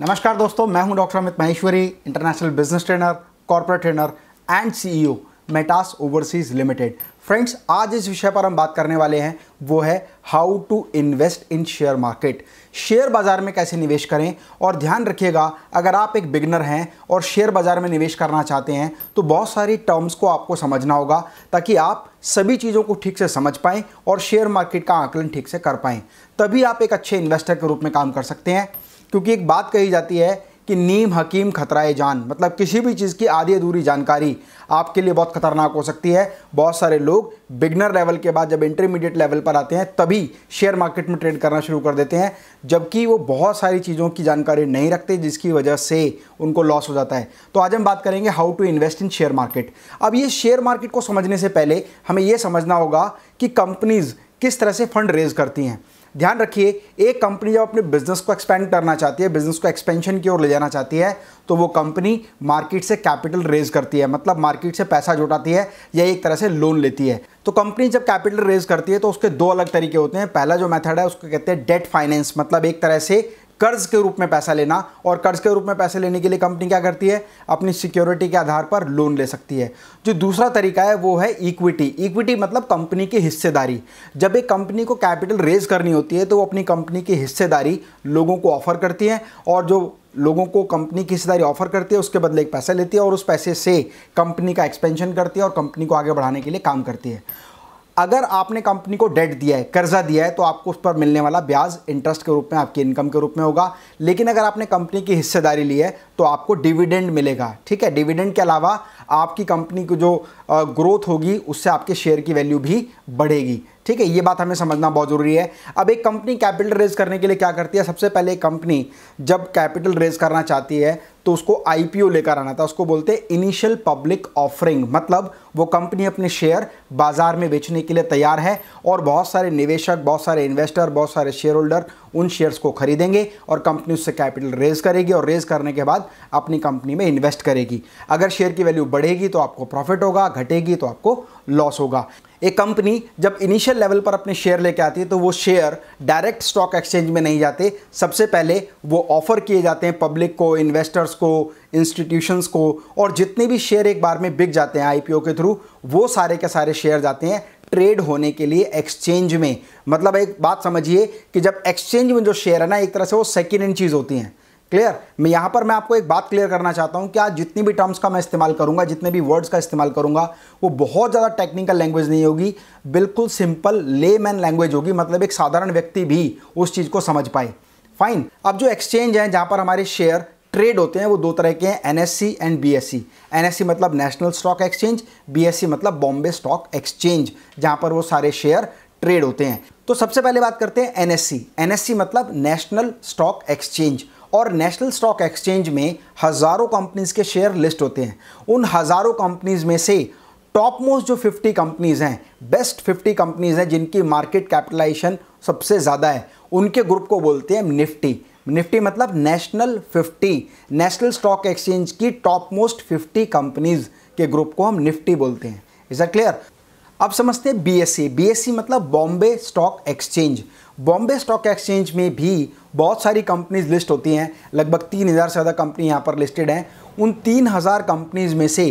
नमस्कार दोस्तों मैं हूं doctor Amit Maheshwari international business trainer corporate trainer and CEO Metas overseas limited friends आज इस विषय पर हम बात करने वाले हैं वो है how to invest in share market शेयर बाज़ार में कैसे निवेश करें और ध्यान रखिएगा अगर आप एक बिगनर हैं और शेयर बाज़ार में निवेश करना चाहते हैं तो बहुत सारी टर्म्स को आपको समझना होगा ताकि आप सभी चीज़ों को ठीक से समझ पाएँ और शेयर मार्केट का आकलन ठीक से कर पाएँ तभी आप एक अच्छे इन्वेस्टर के रूप में काम कर सकते हैं क्योंकि एक बात कही जाती है कि नीम हकीम खतराए जान मतलब किसी भी चीज़ की आधी अधूरी जानकारी आपके लिए बहुत खतरनाक हो सकती है बहुत सारे लोग बिगनर लेवल के बाद जब इंटरमीडिएट लेवल पर आते हैं तभी शेयर मार्केट में ट्रेड करना शुरू कर देते हैं जबकि वो बहुत सारी चीज़ों की जानकारी नहीं रखते जिसकी वजह से उनको लॉस हो जाता है तो आज हम बात करेंगे how to invest in share market अब ये शेयर मार्केट को समझने से पहले हमें ये समझना होगा कि कंपनीज़ किस तरह से फंड रेज करती हैं ध्यान रखिए एक कंपनी जब अपने बिजनेस को एक्सपेंड करना चाहती है बिजनेस को एक्सपेंशन की ओर ले जाना चाहती है तो वो कंपनी मार्केट से कैपिटल रेज करती है मतलब मार्केट से पैसा जुटाती है या एक तरह से लोन लेती है तो कंपनी जब कैपिटल रेज करती है तो उसके दो अलग तरीके होते हैं पहला जो मेथड है उसको कहते हैं डेट फाइनेंस मतलब एक तरह से कर्ज के रूप में पैसा लेना और कर्ज के रूप में पैसे लेने के लिए कंपनी क्या करती है अपनी सिक्योरिटी के आधार पर लोन ले सकती है जो दूसरा तरीका है वो है इक्विटी इक्विटी मतलब कंपनी की हिस्सेदारी जब एक कंपनी को कैपिटल रेज करनी होती है तो वो अपनी कंपनी की हिस्सेदारी लोगों को ऑफर करती है और जो लोगों को कंपनी की हिस्सेदारी ऑफर करती है उसके बदले एक पैसा लेती है और उस पैसे से कंपनी का एक्सपेंशन करती है और कंपनी को आगे बढ़ाने के लिए काम करती है अगर आपने कंपनी को डेट दिया है कर्जा दिया है तो आपको उस पर मिलने वाला ब्याज इंटरेस्ट के रूप में आपकी इनकम के रूप में होगा लेकिन अगर आपने कंपनी की हिस्सेदारी ली है तो आपको डिविडेंड मिलेगा ठीक है डिविडेंड के अलावा आपकी कंपनी की जो ग्रोथ होगी उससे आपके शेयर की वैल्यू भी बढ़ेगी ठीक है ये बात हमें समझना बहुत ज़रूरी है अब एक कंपनी कैपिटल रेज करने के लिए क्या करती है सबसे पहले एक कंपनी जब कैपिटल रेज करना चाहती है तो उसको आईपीओ लेकर आना था उसको बोलते हैं इनिशियल पब्लिक ऑफरिंग मतलब वो कंपनी अपने शेयर बाजार में बेचने के लिए तैयार है और बहुत सारे निवेशक बहुत सारे इन्वेस्टर बहुत सारे शेयर होल्डर उन शेयर्स को खरीदेंगे और कंपनी उससे कैपिटल रेज करेगी और रेज करने के बाद अपनी कंपनी में इन्वेस्ट करेगी अगर शेयर की वैल्यू बढ़ेगी तो आपको प्रॉफिट होगा घटेगी तो आपको लॉस होगा एक कंपनी जब इनिशियल लेवल पर अपने शेयर लेके आती है तो वो शेयर डायरेक्ट स्टॉक एक्सचेंज में नहीं जाते सबसे पहले वो ऑफर किए जाते हैं पब्लिक को इन्वेस्टर्स को इंस्टीट्यूशंस को और जितने भी शेयर एक बार में बिक जाते हैं आईपीओ के थ्रू वो सारे के सारे शेयर जाते हैं ट्रेड होने के लिए एक्सचेंज में मतलब एक बात समझिए कि जब एक्सचेंज में जो शेयर है ना एक तरह से वो सेकेंड हैंड चीज़ होती हैं क्लियर मैं यहाँ पर मैं आपको एक बात क्लियर करना चाहता हूँ कि आज जितनी भी टर्म्स का मैं इस्तेमाल करूँगा जितने भी वर्ड्स का इस्तेमाल करूँगा वो बहुत ज़्यादा टेक्निकल लैंग्वेज नहीं होगी बिल्कुल सिंपल ले मैन लैंग्वेज होगी मतलब एक साधारण व्यक्ति भी उस चीज़ को समझ पाए फाइन अब जो एक्सचेंज है जहाँ पर हमारे शेयर ट्रेड होते हैं वो दो तरह के हैं एनएससी एंड बीएससी एनएससी मतलब नेशनल स्टॉक एक्सचेंज बीएससी मतलब बॉम्बे स्टॉक एक्सचेंज जहाँ पर वो सारे शेयर ट्रेड होते हैं तो सबसे पहले बात करते हैं एनएससी एनएससी मतलब नेशनल स्टॉक एक्सचेंज और नेशनल स्टॉक एक्सचेंज में हज़ारों कंपनीज के शेयर लिस्ट होते हैं उन हज़ारों कंपनीज में से टॉप मोस्ट जो 50 कंपनीज हैं बेस्ट 50 कंपनीज हैं जिनकी मार्केट कैपिटलाइजेशन सबसे ज़्यादा है उनके ग्रुप को बोलते हैं निफ्टी निफ्टी मतलब नेशनल 50 नेशनल स्टॉक एक्सचेंज की टॉप मोस्ट 50 कंपनीज के ग्रुप को हम निफ्टी बोलते हैं इज अ क्लियर अब समझते हैं बीएससी बीएससी e. e मतलब Bombay stock exchange Bombay stock exchange में भी बहुत सारी कंपनीज लिस्ट होती हैं लगभग तीन हज़ार से ज़्यादा कंपनी यहाँ पर लिस्टेड हैं उन तीन हज़ार कंपनीज में से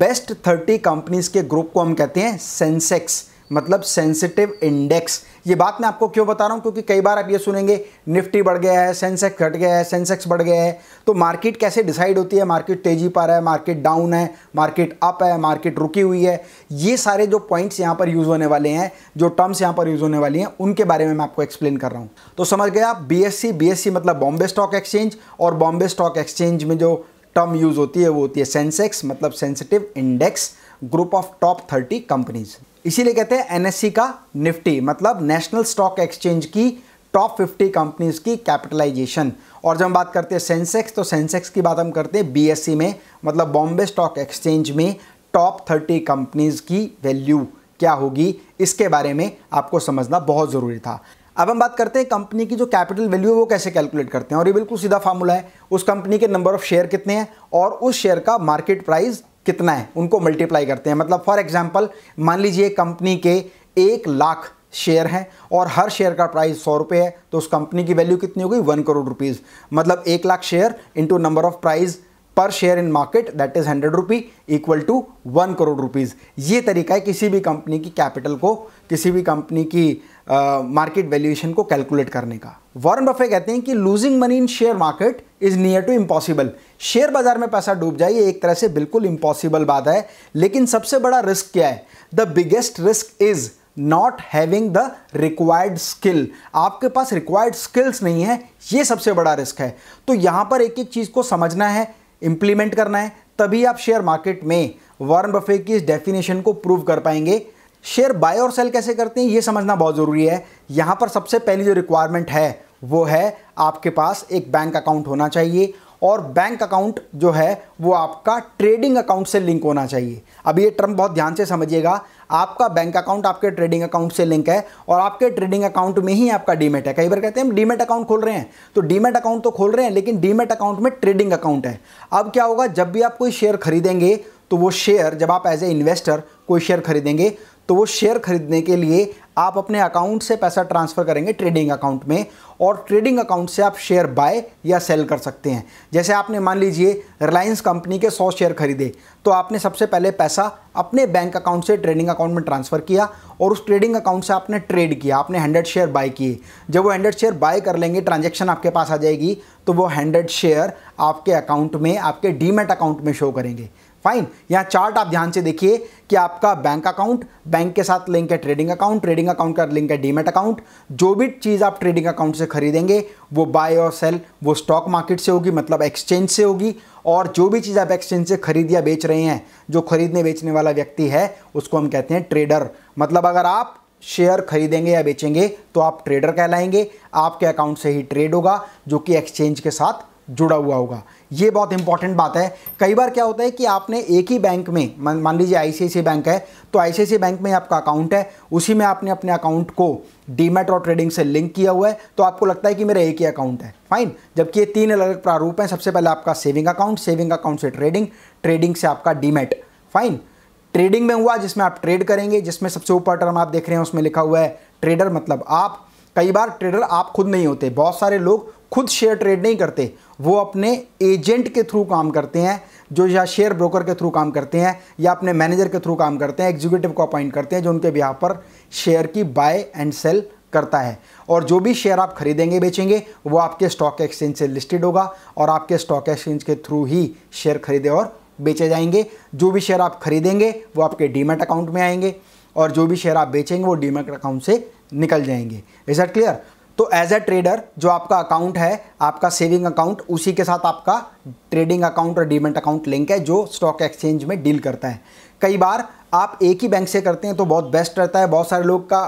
बेस्ट थर्टी कंपनीज के ग्रुप को हम कहते हैं सेंसेक्स मतलब सेंसिटिव इंडेक्स ये बात मैं आपको क्यों बता रहा हूँ क्योंकि कई बार आप ये सुनेंगे निफ्टी बढ़ गया है सेंसेक्स घट गया है सेंसेक्स बढ़ गया है तो मार्केट कैसे डिसाइड होती है मार्केट तेजी पर है मार्केट डाउन है मार्केट अप है मार्केट रुकी हुई है ये सारे जो पॉइंट्स यहाँ पर यूज़ होने वाले हैं जो टर्म्स यहाँ पर यूज़ होने वाली हैं उनके बारे में मैं आपको एक्सप्लेन कर रहा हूँ तो समझ गए आप बी एस मतलब बॉम्बे स्टॉक एक्सचेंज और बॉम्बे स्टॉक एक्सचेंज में जो टर्म यूज़ होती है वो होती है सेंसेक्स मतलब sensitive index group of top thirty companies इसीलिए कहते हैं एनएससी का निफ्टी मतलब नेशनल स्टॉक एक्सचेंज की टॉप 50 कंपनीज की कैपिटलाइजेशन और जब हम बात करते हैं सेंसेक्स तो सेंसेक्स की बात हम करते हैं बीएससी e में मतलब बॉम्बे स्टॉक एक्सचेंज में टॉप 30 कंपनीज की वैल्यू क्या होगी इसके बारे में आपको समझना बहुत ज़रूरी था अब हम बात करते हैं कंपनी की जो कैपिटल वैल्यू है वो कैसे कैलकुलेट करते हैं और ये बिल्कुल सीधा फार्मूला है उस कंपनी के नंबर ऑफ शेयर कितने हैं और उस शेयर का मार्केट प्राइस कितना है उनको मल्टीप्लाई करते हैं मतलब फॉर एग्जाम्पल मान लीजिए कंपनी के एक लाख शेयर हैं और हर शेयर का प्राइस सौ रुपये है तो उस कंपनी की वैल्यू कितनी हो गई वन करोड़ रुपीज़ मतलब एक lakh share into number of price per share in market that is hundred rupee equal to one crore rupees ये तरीका है किसी भी कंपनी की कैपिटल को किसी भी कंपनी की मार्केट uh, वैल्यूएशन को कैलकुलेट करने का वॉरेन बफे कहते हैं कि losing money in share market is near to impossible share बाजार में पैसा डूब जाए ये एक तरह से बिल्कुल इम्पॉसिबल बात है लेकिन सबसे बड़ा रिस्क क्या है the biggest risk is not having the required skill आपके पास रिक्वायर्ड स्किल्स नहीं है ये सबसे बड़ा रिस्क है तो यहाँ पर एक एक चीज़ को समझना है इंप्लीमेंट करना है तभी आप शेयर मार्केट में वॉरेन बफे की इस डेफिनेशन को प्रूव कर पाएंगे शेयर बाय और सेल कैसे करते हैं ये समझना बहुत ज़रूरी है यहाँ पर सबसे पहली जो रिक्वायरमेंट है वो है आपके पास एक बैंक अकाउंट होना चाहिए और बैंक अकाउंट जो है वो आपका ट्रेडिंग अकाउंट से लिंक होना चाहिए अब ये टर्म बहुत ध्यान से समझिएगा आपका बैंक अकाउंट आपके ट्रेडिंग अकाउंट से लिंक है और आपके ट्रेडिंग अकाउंट में ही आपका डीमेट है कई बार कहते हैं हम डीमेट अकाउंट खोल रहे हैं तो डीमेट अकाउंट तो खोल रहे हैं लेकिन डीमेट अकाउंट में ट्रेडिंग अकाउंट है अब क्या होगा जब भी आप कोई शेयर खरीदेंगे तो वो शेयर जब आप एज ए इन्वेस्टर कोई शेयर खरीदेंगे तो वो शेयर खरीदने के लिए आप अपने अकाउंट से पैसा ट्रांसफ़र करेंगे ट्रेडिंग अकाउंट में और ट्रेडिंग अकाउंट से आप शेयर बाय या सेल कर सकते हैं जैसे आपने मान लीजिए रिलायंस कंपनी के 100 शेयर खरीदे तो आपने सबसे पहले पैसा अपने बैंक अकाउंट से ट्रेडिंग अकाउंट में ट्रांसफ़र किया और उस ट्रेडिंग अकाउंट से आपने ट्रेड किया आपने हंड्रेड शेयर बाय किए जब वो हंड्रेड शेयर बाय कर लेंगे ट्रांजेक्शन आपके पास आ जाएगी तो वो हंड्रेड शेयर आपके अकाउंट में आपके डीमेट अकाउंट में शो करेंगे फाइन यहाँ चार्ट आप ध्यान से देखिए कि आपका बैंक अकाउंट बैंक के साथ लिंक है ट्रेडिंग अकाउंट ट्रेडिंग अकाउंट का लिंक है डीमेट अकाउंट जो भी चीज़ आप ट्रेडिंग अकाउंट से खरीदेंगे वो बाय और सेल वो स्टॉक मार्केट से होगी मतलब एक्सचेंज से होगी और जो भी चीज़ आप एक्सचेंज से खरीद या बेच रहे हैं जो खरीदने बेचने वाला व्यक्ति है उसको हम कहते हैं ट्रेडर मतलब अगर आप शेयर खरीदेंगे या बेचेंगे तो आप ट्रेडर कहलाएंगे आपके अकाउंट से ही ट्रेड होगा जो कि एक्सचेंज के साथ जुड़ा हुआ होगा ये बहुत इंपॉर्टेंट बात है कई बार क्या होता है कि आपने एक ही बैंक में मान लीजिए आईसीआईसी बैंक है तो आईसीआईसी बैंक में आपका अकाउंट है उसी में आपने अपने अकाउंट को डीमेट और ट्रेडिंग से लिंक किया हुआ है तो आपको लगता है कि मेरा एक ही अकाउंट है फाइन जबकि ये तीन अलग अलग प्रारूप हैं सबसे पहले आपका सेविंग अकाउंट सेविंग अकाउंट से ट्रेडिंग ट्रेडिंग से आपका डीमेट फाइन ट्रेडिंग में हुआ जिसमें आप ट्रेड करेंगे जिसमें सबसे ऊपर टर्म आप देख रहे हैं उसमें लिखा हुआ है ट्रेडर मतलब आप कई बार ट्रेडर आप खुद नहीं होते बहुत सारे लोग खुद शेयर ट्रेड नहीं करते वो अपने एजेंट के थ्रू काम करते हैं जो या शेयर ब्रोकर के थ्रू काम करते हैं या अपने मैनेजर के थ्रू काम करते हैं एग्जीक्यूटिव को अपॉइंट करते हैं जो उनके बिहार पर शेयर की बाय एंड सेल करता है और जो भी शेयर आप खरीदेंगे बेचेंगे वो आपके स्टॉक एक्सचेंज से लिस्टेड होगा और आपके स्टॉक एक्सचेंज के थ्रू ही शेयर खरीदे और बेचे जाएंगे जो भी शेयर आप खरीदेंगे वो आपके डीमेट अकाउंट में आएंगे और जो भी शेयर आप बेचेंगे वो डीमेट अकाउंट से निकल जाएंगे इज दैट क्लियर तो एज ए ट्रेडर जो आपका अकाउंट है आपका सेविंग अकाउंट उसी के साथ आपका ट्रेडिंग अकाउंट और डीमेंट अकाउंट लिंक है जो स्टॉक एक्सचेंज में डील करता है कई बार आप एक ही बैंक से करते हैं तो बहुत बेस्ट रहता है बहुत सारे लोग का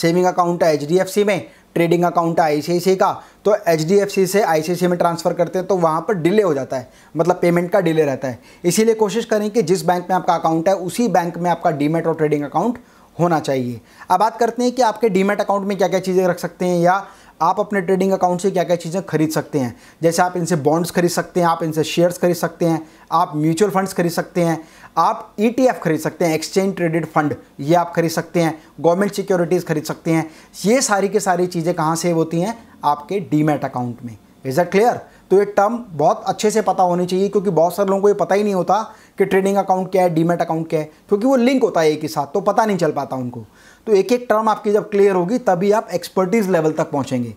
सेविंग अकाउंट है एच में ट्रेडिंग अकाउंट है आई का तो एच से आई में ट्रांसफ़र करते हैं तो वहाँ पर डिले हो जाता है मतलब पेमेंट का डिले रहता है इसीलिए कोशिश करें कि जिस बैंक में आपका अकाउंट है उसी बैंक में आपका डीमेट और ट्रेडिंग अकाउंट होना चाहिए अब बात करते हैं कि आपके डीमेट अकाउंट में क्या क्या चीज़ें रख सकते हैं या आप अपने ट्रेडिंग अकाउंट से क्या क्या चीज़ें खरीद सकते हैं जैसे आप इनसे बॉन्ड्स खरीद सकते हैं आप इनसे शेयर्स खरीद सकते हैं आप म्यूचुअल फंड्स खरीद सकते हैं आप ई e खरीद सकते हैं एक्सचेंज ट्रेडेड फंड ये आप खरीद सकते हैं गवर्नमेंट सिक्योरिटीज़ खरीद सकते हैं ये सारी की सारी चीज़ें कहाँ सेव होती हैं आपके डीमेट अकाउंट में इज़ अ क्लियर तो ये टर्म बहुत अच्छे से पता होनी चाहिए क्योंकि बहुत सारे लोगों को ये पता ही नहीं होता कि ट्रेडिंग अकाउंट क्या है डीमेट अकाउंट क्या है क्योंकि वो लिंक होता है एक ही साथ तो पता नहीं चल पाता उनको तो एक एक टर्म आपकी जब क्लियर होगी तभी आप एक्सपर्टीज़ लेवल तक पहुँचेंगे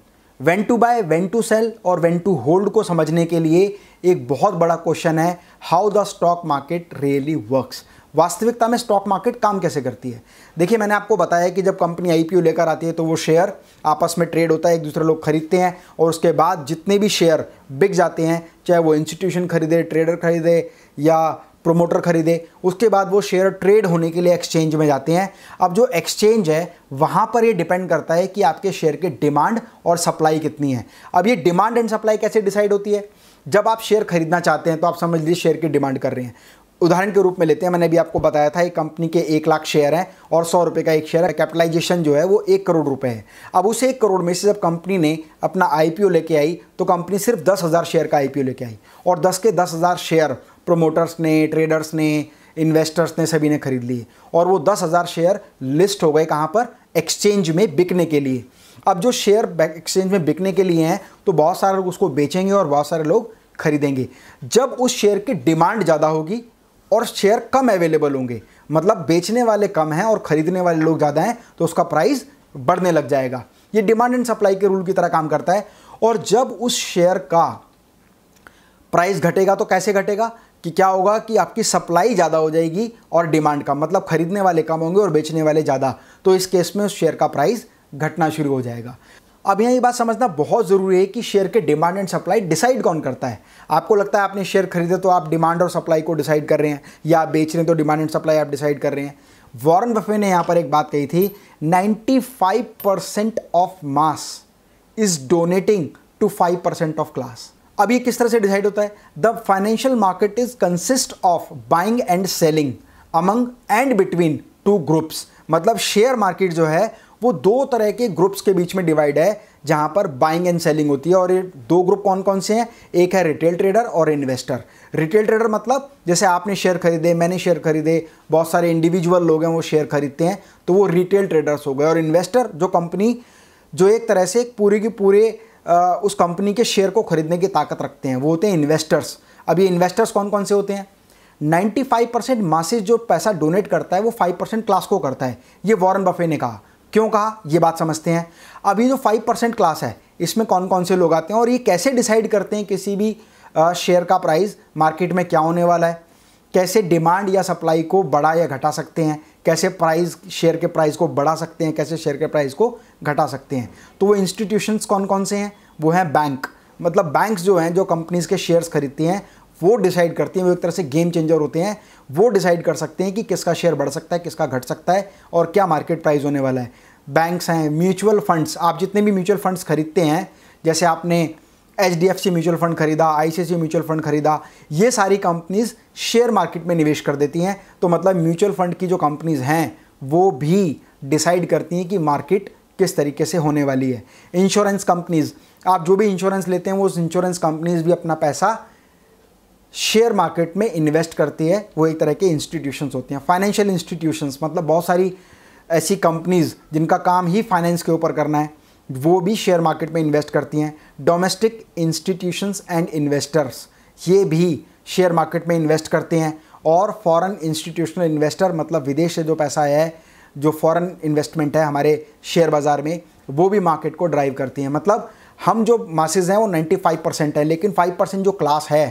when to buy when to sell और वेन टू होल्ड को समझने के लिए एक बहुत बड़ा क्वेश्चन है how the stock market really works वास्तविकता में स्टॉक मार्केट काम कैसे करती है देखिए मैंने आपको बताया कि जब कंपनी आईपीओ लेकर आती है तो वो शेयर आपस में ट्रेड होता है एक दूसरे लोग खरीदते हैं और उसके बाद जितने भी शेयर बिक जाते हैं चाहे वो इंस्टीट्यूशन खरीदे ट्रेडर खरीदे या प्रोमोटर खरीदे उसके बाद वो शेयर ट्रेड होने के लिए एक्सचेंज में जाते हैं अब जो एक्सचेंज है वहाँ पर ये डिपेंड करता है कि आपके शेयर की डिमांड और सप्लाई कितनी है अब ये डिमांड एंड सप्लाई कैसे डिसाइड होती है जब आप शेयर खरीदना चाहते हैं तो आप समझ लीजिए शेयर की डिमांड कर रहे हैं उदाहरण के रूप में लेते हैं मैंने अभी आपको बताया था एक कंपनी के एक लाख शेयर हैं और सौ रुपये का एक शेयर है कैपिटलाइजेशन जो है वो एक करोड़ रुपए है अब उस एक करोड़ में से जब कंपनी ने अपना आईपीओ लेके आई तो कंपनी सिर्फ दस हज़ार शेयर का आईपीओ लेके आई और दस के दस हज़ार शेयर प्रोमोटर्स ने ट्रेडर्स ने इन्वेस्टर्स ने सभी ने खरीद लिए और वो दस हज़ार शेयर लिस्ट हो गए कहाँ पर एक्सचेंज में बिकने के लिए अब जो शेयर एक्सचेंज में बिकने के लिए हैं तो बहुत सारे लोग उसको बेचेंगे और बहुत सारे लोग खरीदेंगे जब उस शेयर की डिमांड ज़्यादा होगी और शेयर कम अवेलेबल होंगे मतलब बेचने वाले कम हैं और ख़रीदने वाले लोग ज़्यादा हैं तो उसका प्राइस बढ़ने लग जाएगा ये डिमांड एंड सप्लाई के रूल की तरह काम करता है और जब उस शेयर का प्राइस घटेगा तो कैसे घटेगा कि क्या होगा कि आपकी सप्लाई ज़्यादा हो जाएगी और डिमांड कम मतलब खरीदने वाले कम होंगे और बेचने वाले ज़्यादा तो इस केस में उस शेयर का प्राइस घटना शुरू हो जाएगा अब यहाँ ये बात समझना बहुत ज़रूरी है कि शेयर के डिमांड एंड सप्लाई डिसाइड कौन करता है आपको लगता है आपने शेयर खरीदे तो आप डिमांड और सप्लाई को डिसाइड कर रहे हैं या आप बेच रहे हैं तो डिमांड एंड सप्लाई आप डिसाइड कर रहे हैं वॉरन बफे ने यहाँ पर एक बात कही थी 95 percent of mass is donating to 5 percent of class अब ये किस तरह से डिसाइड होता है the financial market is consist of buying and selling among and between two groups मतलब शेयर मार्केट जो है वो दो तरह के ग्रुप्स के बीच में डिवाइड है जहाँ पर बाइंग एंड सेलिंग होती है और ये दो ग्रुप कौन कौन से हैं एक है रिटेल ट्रेडर और इन्वेस्टर रिटेल ट्रेडर मतलब जैसे आपने शेयर खरीदे मैंने शेयर खरीदे बहुत सारे इंडिविजुअल लोग हैं वो शेयर खरीदते हैं तो वो रिटेल ट्रेडर्स हो गए और इन्वेस्टर जो कंपनी जो एक तरह से एक पूरे की पूरे आ, उस कंपनी के शेयर को खरीदने की ताकत रखते हैं वो होते हैं इन्वेस्टर्स अब ये इन्वेस्टर्स कौन कौन से होते हैं 95 परसेंट मासिस जो पैसा डोनेट करता है वो 5 परसेंट क्लास को करता है ये वॉरेन बफे ने कहा क्यों कहा ये बात समझते हैं अभी जो फाइव परसेंट क्लास है इसमें कौन कौन से लोग आते हैं और ये कैसे डिसाइड करते हैं किसी भी शेयर का प्राइस मार्केट में क्या होने वाला है कैसे डिमांड या सप्लाई को बढ़ा या घटा सकते हैं कैसे प्राइस शेयर के प्राइस को बढ़ा सकते हैं कैसे शेयर के प्राइस को घटा सकते हैं तो वो इंस्टीट्यूशंस कौन कौन से हैं वो हैं बैंक मतलब बैंक्स जो हैं जो कंपनीज़ के शेयर्स खरीदती हैं वो डिसाइड करती हैं वो एक तरह से गेम चेंजर होते हैं वो डिसाइड कर सकते हैं कि किसका शेयर बढ़ सकता है किसका घट सकता है और क्या मार्केट प्राइस होने वाला है बैंक्स हैं म्यूचुअल फंड्स आप जितने भी म्यूचुअल फंड्स खरीदते हैं जैसे आपने H D F C mutual fund खरीदा आई सी म्यूचुअल फंड खरीदा ये सारी कंपनीज शेयर मार्केट में निवेश कर देती हैं तो मतलब म्यूचुअल फंड की जो कंपनीज हैं वो भी डिसाइड करती हैं कि मार्केट किस तरीके से होने वाली है इंश्योरेंस कंपनीज़ आप जो भी इंश्योरेंस लेते हैं वो उस इंश्योरेंस कंपनीज़ भी अपना पैसा शेयर मार्केट में इन्वेस्ट करती है वो एक तरह के इंस्टीट्यूशंस होती हैं फाइनेंशियल इंस्टीट्यूशंस मतलब बहुत सारी ऐसी कंपनीज़ जिनका काम ही फाइनेंस के ऊपर करना है वो भी शेयर मार्केट में इन्वेस्ट करती हैं डोमेस्टिक इंस्टीट्यूशंस एंड इन्वेस्टर्स ये भी शेयर मार्केट में इन्वेस्ट करते हैं और फॉरेन इंस्टीट्यूशनल इन्वेस्टर मतलब विदेश से जो पैसा आया है जो फॉरेन इन्वेस्टमेंट है हमारे शेयर बाज़ार में वो भी मार्केट को ड्राइव करती हैं मतलब हम जो मासेज हैं वो 95 परसेंट है लेकिन 5 परसेंट जो क्लास है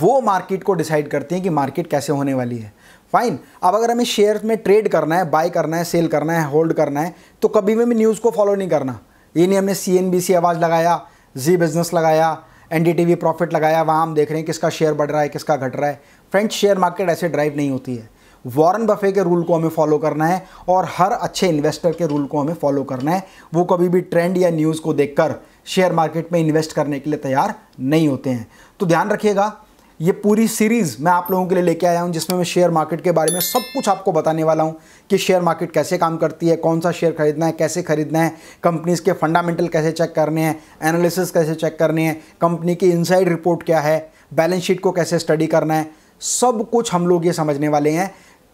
वो मार्केट को डिसाइड करती हैं कि मार्केट कैसे होने वाली है फाइन अब अगर हमें शेयर में ट्रेड करना है बाय करना है सेल करना है होल्ड करना है तो कभी भी हमें न्यूज़ को फॉलो नहीं करना ये नहीं हमने C N B C Awaaz लगाया जी बिज़नेस लगाया N D T V profit लगाया वहाँ हम देख रहे हैं किसका शेयर बढ़ रहा है किसका घट रहा है फ्रेंड्स शेयर मार्केट ऐसे ड्राइव नहीं होती है वॉरेन बफे के रूल को हमें फॉलो करना है और हर अच्छे इन्वेस्टर के रूल को हमें फॉलो करना है वो कभी भी ट्रेंड या न्यूज़ को देखकर शेयर मार्केट में इन्वेस्ट करने के लिए तैयार नहीं होते हैं तो ध्यान रखिएगा ये पूरी सीरीज़ मैं आप लोगों के लिए लेके आया हूँ जिसमें मैं शेयर मार्केट के बारे में सब कुछ आपको बताने वाला हूँ कि शेयर मार्केट कैसे काम करती है कौन सा शेयर खरीदना है कैसे खरीदना है कंपनीज़ के फंडामेंटल कैसे चेक करने हैं एनालिसिस कैसे चेक करने हैं कंपनी की इनसाइड रिपोर्ट क्या है बैलेंस शीट को कैसे स्टडी करना है सब कुछ हम लोग ये समझने वाले हैं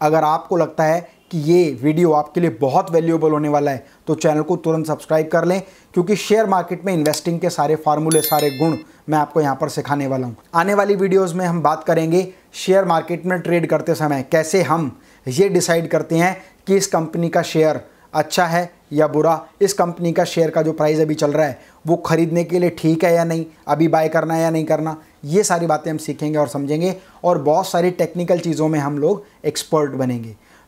अगर आपको लगता है कि ये वीडियो आपके लिए बहुत वैल्यूएबल होने वाला है तो चैनल को तुरंत सब्सक्राइब कर लें क्योंकि शेयर मार्केट में इन्वेस्टिंग के सारे फार्मूले सारे गुण मैं आपको यहाँ पर सिखाने वाला हूँ आने वाली वीडियोस में हम बात करेंगे शेयर मार्केट में ट्रेड करते समय कैसे हम ये डिसाइड करते हैं कि इस कंपनी का शेयर अच्छा है या बुरा इस कंपनी का शेयर का जो प्राइस अभी चल रहा है वो खरीदने के लिए ठीक है या नहीं अभी बाय करना है या नहीं करना ये सारी बातें हम सीखेंगे और समझेंगे और बहुत सारी टेक्निकल चीज़ों में हम लोग एक्सपर्ट बनेंगे